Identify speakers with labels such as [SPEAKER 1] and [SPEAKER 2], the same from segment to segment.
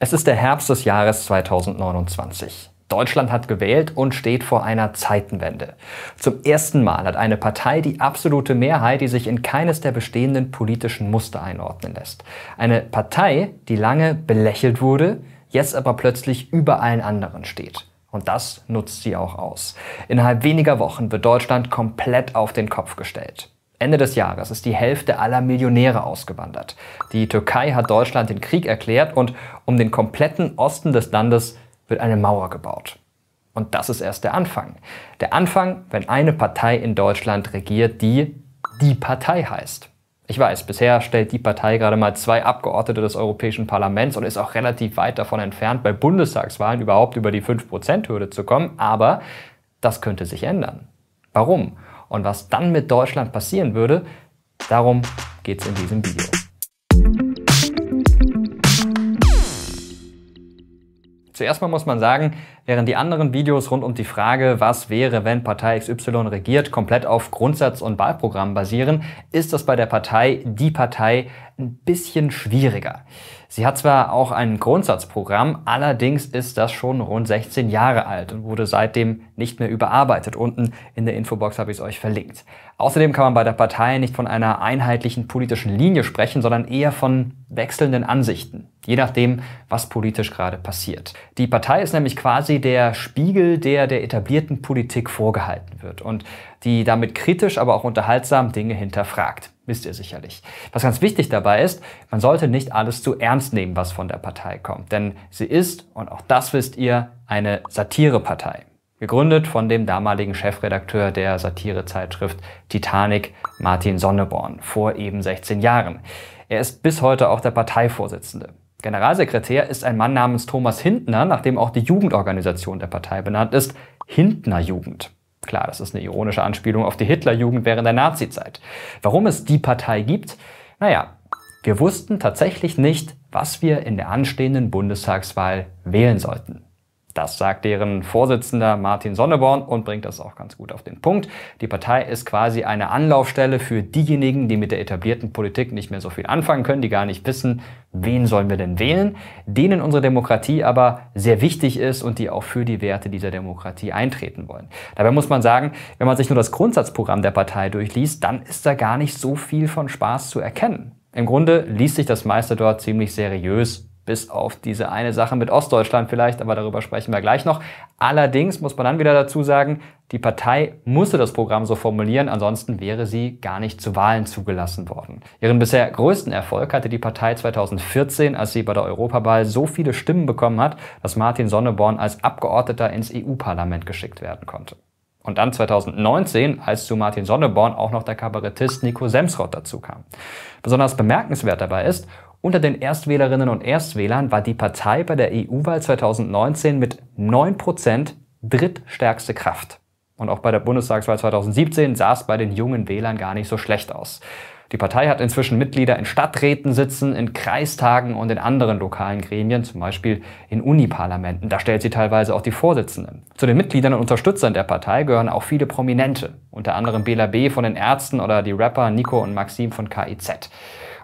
[SPEAKER 1] Es ist der Herbst des Jahres 2029. Deutschland hat gewählt und steht vor einer Zeitenwende. Zum ersten Mal hat eine Partei die absolute Mehrheit, die sich in keines der bestehenden politischen Muster einordnen lässt. Eine Partei, die lange belächelt wurde, jetzt aber plötzlich über allen anderen steht. Und das nutzt sie auch aus. Innerhalb weniger Wochen wird Deutschland komplett auf den Kopf gestellt. Ende des Jahres ist die Hälfte aller Millionäre ausgewandert. Die Türkei hat Deutschland den Krieg erklärt und um den kompletten Osten des Landes wird eine Mauer gebaut. Und das ist erst der Anfang. Der Anfang, wenn eine Partei in Deutschland regiert, die die Partei heißt. Ich weiß, bisher stellt die Partei gerade mal zwei Abgeordnete des Europäischen Parlaments und ist auch relativ weit davon entfernt, bei Bundestagswahlen überhaupt über die 5%-Hürde zu kommen. Aber das könnte sich ändern. Warum? Und was dann mit Deutschland passieren würde, darum geht es in diesem Video. Zuerst mal muss man sagen, während die anderen Videos rund um die Frage, was wäre, wenn Partei XY regiert, komplett auf Grundsatz und Wahlprogramm basieren, ist das bei der Partei Die Partei ein bisschen schwieriger. Sie hat zwar auch ein Grundsatzprogramm, allerdings ist das schon rund 16 Jahre alt und wurde seitdem nicht mehr überarbeitet. Unten in der Infobox habe ich es euch verlinkt. Außerdem kann man bei der Partei nicht von einer einheitlichen politischen Linie sprechen, sondern eher von wechselnden Ansichten, je nachdem, was politisch gerade passiert. Die Partei ist nämlich quasi quasi der Spiegel, der der etablierten Politik vorgehalten wird und die damit kritisch, aber auch unterhaltsam Dinge hinterfragt. Wisst ihr sicherlich. Was ganz wichtig dabei ist, man sollte nicht alles zu ernst nehmen, was von der Partei kommt. Denn sie ist, und auch das wisst ihr, eine Satirepartei. Gegründet von dem damaligen Chefredakteur der Satirezeitschrift Titanic, Martin Sonneborn, vor eben 16 Jahren. Er ist bis heute auch der Parteivorsitzende. Generalsekretär ist ein Mann namens Thomas Hintner, nach dem auch die Jugendorganisation der Partei benannt ist, Hintner Jugend. Klar, das ist eine ironische Anspielung auf die Hitlerjugend während der Nazizeit. Warum es die Partei gibt? Naja, wir wussten tatsächlich nicht, was wir in der anstehenden Bundestagswahl wählen sollten. Das sagt deren Vorsitzender Martin Sonneborn und bringt das auch ganz gut auf den Punkt. Die Partei ist quasi eine Anlaufstelle für diejenigen, die mit der etablierten Politik nicht mehr so viel anfangen können, die gar nicht wissen, wen sollen wir denn wählen, denen unsere Demokratie aber sehr wichtig ist und die auch für die Werte dieser Demokratie eintreten wollen. Dabei muss man sagen, wenn man sich nur das Grundsatzprogramm der Partei durchliest, dann ist da gar nicht so viel von Spaß zu erkennen. Im Grunde liest sich das meiste dort ziemlich seriös bis auf diese eine Sache mit Ostdeutschland vielleicht, aber darüber sprechen wir gleich noch. Allerdings muss man dann wieder dazu sagen, die Partei musste das Programm so formulieren, ansonsten wäre sie gar nicht zu Wahlen zugelassen worden. Ihren bisher größten Erfolg hatte die Partei 2014, als sie bei der Europawahl so viele Stimmen bekommen hat, dass Martin Sonneborn als Abgeordneter ins EU-Parlament geschickt werden konnte. Und dann 2019, als zu Martin Sonneborn auch noch der Kabarettist Nico Semsrott dazu kam. Besonders bemerkenswert dabei ist, unter den Erstwählerinnen und Erstwählern war die Partei bei der EU-Wahl 2019 mit 9% drittstärkste Kraft. Und auch bei der Bundestagswahl 2017 sah es bei den jungen Wählern gar nicht so schlecht aus. Die Partei hat inzwischen Mitglieder in Stadträten sitzen, in Kreistagen und in anderen lokalen Gremien, zum Beispiel in Uniparlamenten. Da stellt sie teilweise auch die Vorsitzenden. Zu den Mitgliedern und Unterstützern der Partei gehören auch viele Prominente, unter anderem Bela B. von den Ärzten oder die Rapper Nico und Maxim von KIZ.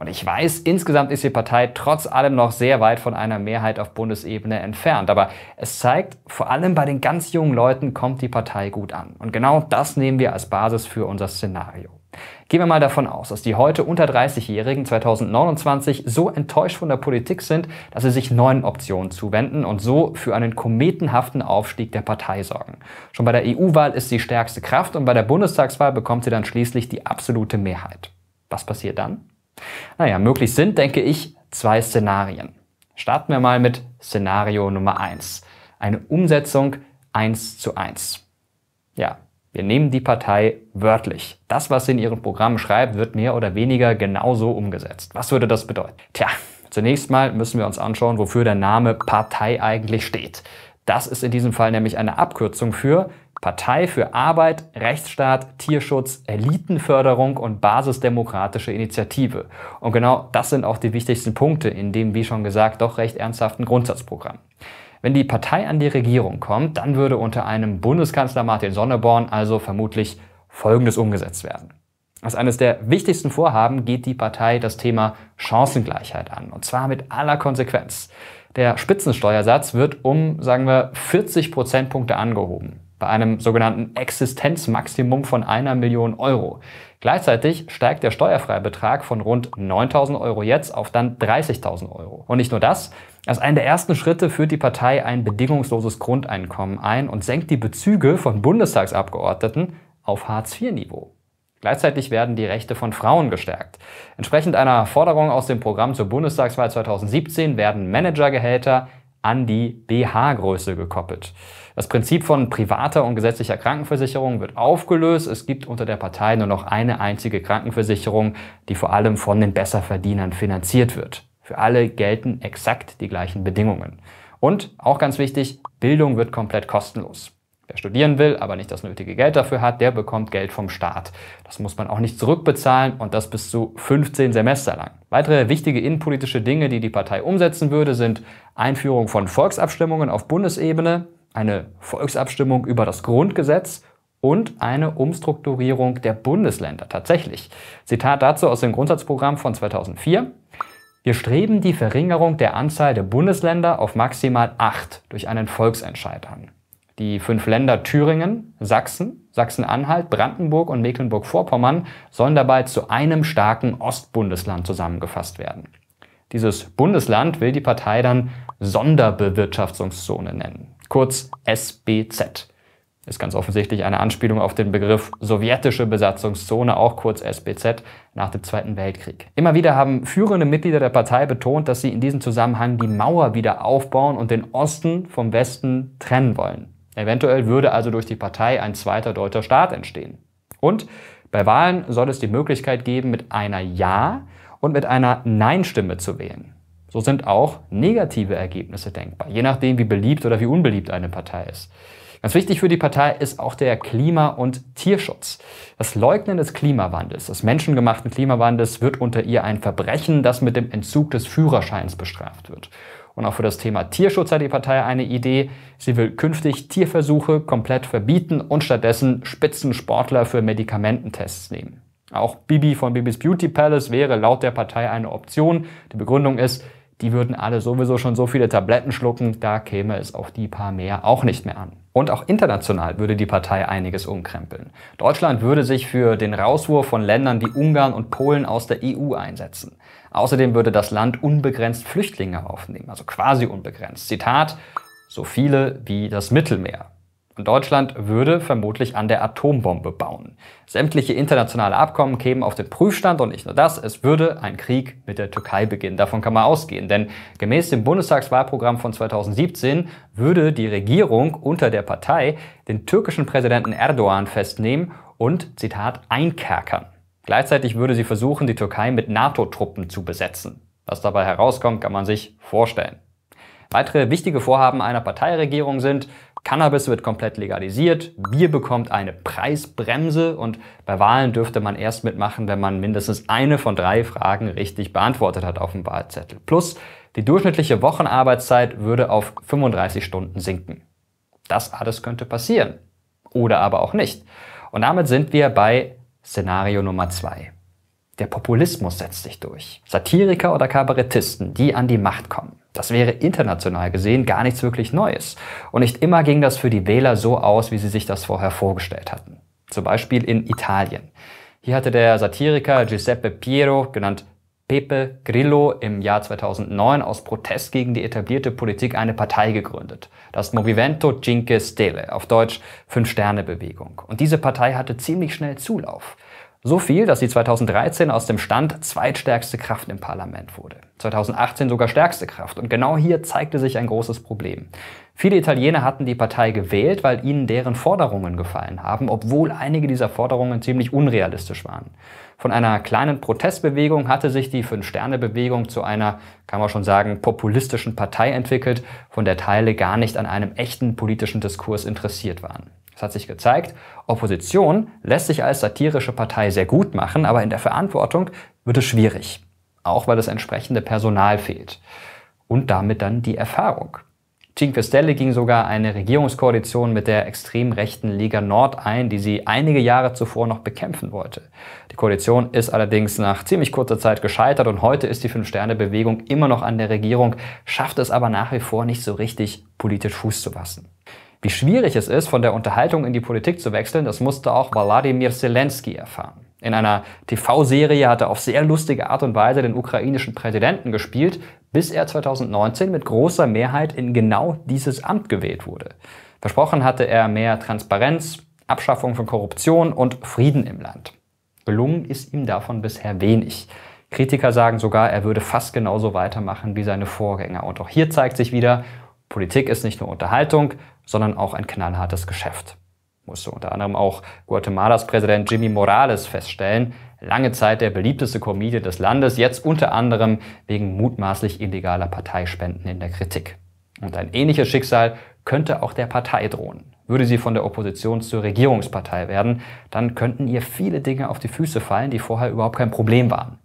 [SPEAKER 1] Und ich weiß, insgesamt ist die Partei trotz allem noch sehr weit von einer Mehrheit auf Bundesebene entfernt. Aber es zeigt, vor allem bei den ganz jungen Leuten kommt die Partei gut an. Und genau das nehmen wir als Basis für unser Szenario. Gehen wir mal davon aus, dass die heute unter 30-Jährigen 2029 so enttäuscht von der Politik sind, dass sie sich neuen Optionen zuwenden und so für einen kometenhaften Aufstieg der Partei sorgen. Schon bei der EU-Wahl ist sie stärkste Kraft und bei der Bundestagswahl bekommt sie dann schließlich die absolute Mehrheit. Was passiert dann? Naja, möglich sind, denke ich, zwei Szenarien. Starten wir mal mit Szenario Nummer eins: Eine Umsetzung eins zu eins. Ja, wir nehmen die Partei wörtlich. Das, was sie in ihrem Programm schreibt, wird mehr oder weniger genauso umgesetzt. Was würde das bedeuten? Tja, zunächst mal müssen wir uns anschauen, wofür der Name Partei eigentlich steht. Das ist in diesem Fall nämlich eine Abkürzung für Partei für Arbeit, Rechtsstaat, Tierschutz, Elitenförderung und basisdemokratische Initiative. Und genau das sind auch die wichtigsten Punkte in dem, wie schon gesagt, doch recht ernsthaften Grundsatzprogramm. Wenn die Partei an die Regierung kommt, dann würde unter einem Bundeskanzler Martin Sonneborn also vermutlich Folgendes umgesetzt werden. Als eines der wichtigsten Vorhaben geht die Partei das Thema Chancengleichheit an, und zwar mit aller Konsequenz. Der Spitzensteuersatz wird um, sagen wir, 40 Prozentpunkte angehoben bei einem sogenannten Existenzmaximum von einer Million Euro. Gleichzeitig steigt der Steuerfreibetrag von rund 9.000 Euro jetzt auf dann 30.000 Euro. Und nicht nur das, als einen der ersten Schritte führt die Partei ein bedingungsloses Grundeinkommen ein und senkt die Bezüge von Bundestagsabgeordneten auf Hartz-IV-Niveau. Gleichzeitig werden die Rechte von Frauen gestärkt. Entsprechend einer Forderung aus dem Programm zur Bundestagswahl 2017 werden Managergehälter an die BH-Größe gekoppelt. Das Prinzip von privater und gesetzlicher Krankenversicherung wird aufgelöst. Es gibt unter der Partei nur noch eine einzige Krankenversicherung, die vor allem von den Besserverdienern finanziert wird. Für alle gelten exakt die gleichen Bedingungen. Und auch ganz wichtig, Bildung wird komplett kostenlos. Wer studieren will, aber nicht das nötige Geld dafür hat, der bekommt Geld vom Staat. Das muss man auch nicht zurückbezahlen und das bis zu 15 Semester lang. Weitere wichtige innenpolitische Dinge, die die Partei umsetzen würde, sind Einführung von Volksabstimmungen auf Bundesebene, eine Volksabstimmung über das Grundgesetz und eine Umstrukturierung der Bundesländer. Tatsächlich. Zitat dazu aus dem Grundsatzprogramm von 2004. Wir streben die Verringerung der Anzahl der Bundesländer auf maximal acht durch einen Volksentscheid an die fünf Länder Thüringen, Sachsen, Sachsen-Anhalt, Brandenburg und Mecklenburg-Vorpommern sollen dabei zu einem starken Ostbundesland zusammengefasst werden. Dieses Bundesland will die Partei dann Sonderbewirtschaftungszone nennen, kurz SBZ. Ist ganz offensichtlich eine Anspielung auf den Begriff sowjetische Besatzungszone, auch kurz SBZ, nach dem Zweiten Weltkrieg. Immer wieder haben führende Mitglieder der Partei betont, dass sie in diesem Zusammenhang die Mauer wieder aufbauen und den Osten vom Westen trennen wollen. Eventuell würde also durch die Partei ein zweiter deutscher Staat entstehen. Und bei Wahlen soll es die Möglichkeit geben, mit einer Ja- und mit einer Nein-Stimme zu wählen. So sind auch negative Ergebnisse denkbar, je nachdem, wie beliebt oder wie unbeliebt eine Partei ist. Ganz wichtig für die Partei ist auch der Klima- und Tierschutz. Das Leugnen des Klimawandels, des menschengemachten Klimawandels, wird unter ihr ein Verbrechen, das mit dem Entzug des Führerscheins bestraft wird. Und auch für das Thema Tierschutz hat die Partei eine Idee. Sie will künftig Tierversuche komplett verbieten und stattdessen Spitzensportler für Medikamententests nehmen. Auch Bibi von Bibis Beauty Palace wäre laut der Partei eine Option. Die Begründung ist, die würden alle sowieso schon so viele Tabletten schlucken, da käme es auf die paar mehr auch nicht mehr an. Und auch international würde die Partei einiges umkrempeln. Deutschland würde sich für den Rauswurf von Ländern wie Ungarn und Polen aus der EU einsetzen. Außerdem würde das Land unbegrenzt Flüchtlinge aufnehmen, also quasi unbegrenzt. Zitat, so viele wie das Mittelmeer. Und Deutschland würde vermutlich an der Atombombe bauen. Sämtliche internationale Abkommen kämen auf den Prüfstand und nicht nur das, es würde ein Krieg mit der Türkei beginnen. Davon kann man ausgehen, denn gemäß dem Bundestagswahlprogramm von 2017 würde die Regierung unter der Partei den türkischen Präsidenten Erdogan festnehmen und, Zitat, einkerkern. Gleichzeitig würde sie versuchen, die Türkei mit NATO-Truppen zu besetzen. Was dabei herauskommt, kann man sich vorstellen. Weitere wichtige Vorhaben einer Parteiregierung sind Cannabis wird komplett legalisiert, Bier bekommt eine Preisbremse und bei Wahlen dürfte man erst mitmachen, wenn man mindestens eine von drei Fragen richtig beantwortet hat auf dem Wahlzettel. Plus, die durchschnittliche Wochenarbeitszeit würde auf 35 Stunden sinken. Das alles könnte passieren. Oder aber auch nicht. Und damit sind wir bei Szenario Nummer zwei. Der Populismus setzt sich durch. Satiriker oder Kabarettisten, die an die Macht kommen. Das wäre international gesehen gar nichts wirklich Neues. Und nicht immer ging das für die Wähler so aus, wie sie sich das vorher vorgestellt hatten. Zum Beispiel in Italien. Hier hatte der Satiriker Giuseppe Piero, genannt Pepe Grillo, im Jahr 2009 aus Protest gegen die etablierte Politik eine Partei gegründet. Das Movimento Cinque Stelle, auf Deutsch Fünf-Sterne-Bewegung. Und diese Partei hatte ziemlich schnell Zulauf. So viel, dass sie 2013 aus dem Stand zweitstärkste Kraft im Parlament wurde. 2018 sogar stärkste Kraft. Und genau hier zeigte sich ein großes Problem. Viele Italiener hatten die Partei gewählt, weil ihnen deren Forderungen gefallen haben, obwohl einige dieser Forderungen ziemlich unrealistisch waren. Von einer kleinen Protestbewegung hatte sich die Fünf-Sterne-Bewegung zu einer, kann man schon sagen, populistischen Partei entwickelt, von der Teile gar nicht an einem echten politischen Diskurs interessiert waren. Das hat sich gezeigt, Opposition lässt sich als satirische Partei sehr gut machen, aber in der Verantwortung wird es schwierig. Auch weil das entsprechende Personal fehlt. Und damit dann die Erfahrung. Cinque Stelle ging sogar eine Regierungskoalition mit der extrem rechten Liga Nord ein, die sie einige Jahre zuvor noch bekämpfen wollte. Die Koalition ist allerdings nach ziemlich kurzer Zeit gescheitert und heute ist die Fünf-Sterne-Bewegung immer noch an der Regierung, schafft es aber nach wie vor nicht so richtig, politisch Fuß zu fassen. Wie schwierig es ist, von der Unterhaltung in die Politik zu wechseln, das musste auch Wladimir Zelensky erfahren. In einer TV-Serie hat er auf sehr lustige Art und Weise den ukrainischen Präsidenten gespielt, bis er 2019 mit großer Mehrheit in genau dieses Amt gewählt wurde. Versprochen hatte er mehr Transparenz, Abschaffung von Korruption und Frieden im Land. Gelungen ist ihm davon bisher wenig. Kritiker sagen sogar, er würde fast genauso weitermachen wie seine Vorgänger. Und auch hier zeigt sich wieder, Politik ist nicht nur Unterhaltung, sondern auch ein knallhartes Geschäft. Musste unter anderem auch Guatemalas Präsident Jimmy Morales feststellen, lange Zeit der beliebteste Comedian des Landes, jetzt unter anderem wegen mutmaßlich illegaler Parteispenden in der Kritik. Und ein ähnliches Schicksal könnte auch der Partei drohen. Würde sie von der Opposition zur Regierungspartei werden, dann könnten ihr viele Dinge auf die Füße fallen, die vorher überhaupt kein Problem waren.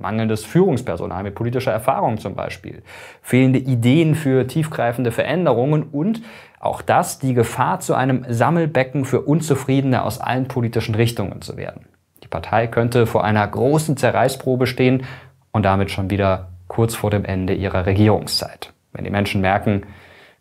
[SPEAKER 1] Mangelndes Führungspersonal mit politischer Erfahrung zum Beispiel, fehlende Ideen für tiefgreifende Veränderungen und auch das die Gefahr, zu einem Sammelbecken für Unzufriedene aus allen politischen Richtungen zu werden. Die Partei könnte vor einer großen Zerreißprobe stehen und damit schon wieder kurz vor dem Ende ihrer Regierungszeit. Wenn die Menschen merken,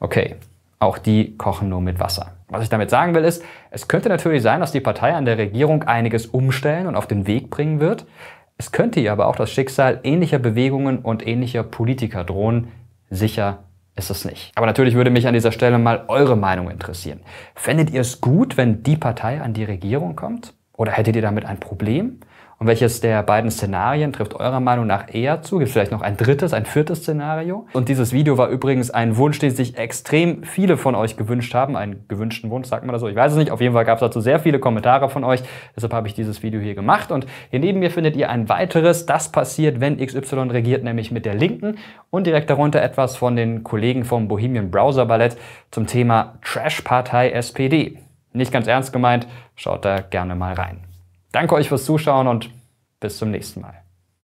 [SPEAKER 1] okay, auch die kochen nur mit Wasser. Was ich damit sagen will, ist, es könnte natürlich sein, dass die Partei an der Regierung einiges umstellen und auf den Weg bringen wird, es könnte ihr aber auch das Schicksal ähnlicher Bewegungen und ähnlicher Politiker drohen. Sicher ist es nicht. Aber natürlich würde mich an dieser Stelle mal eure Meinung interessieren. Fändet ihr es gut, wenn die Partei an die Regierung kommt? Oder hättet ihr damit ein Problem? Und welches der beiden Szenarien trifft eurer Meinung nach eher zu? Gibt es vielleicht noch ein drittes, ein viertes Szenario? Und dieses Video war übrigens ein Wunsch, den sich extrem viele von euch gewünscht haben. Einen gewünschten Wunsch, sagt man das so? Ich weiß es nicht. Auf jeden Fall gab es dazu sehr viele Kommentare von euch. Deshalb habe ich dieses Video hier gemacht. Und hier neben mir findet ihr ein weiteres. Das passiert, wenn XY regiert, nämlich mit der Linken. Und direkt darunter etwas von den Kollegen vom Bohemian Browser Ballett zum Thema Trash-Partei SPD. Nicht ganz ernst gemeint. Schaut da gerne mal rein. Danke euch fürs Zuschauen und bis zum nächsten Mal.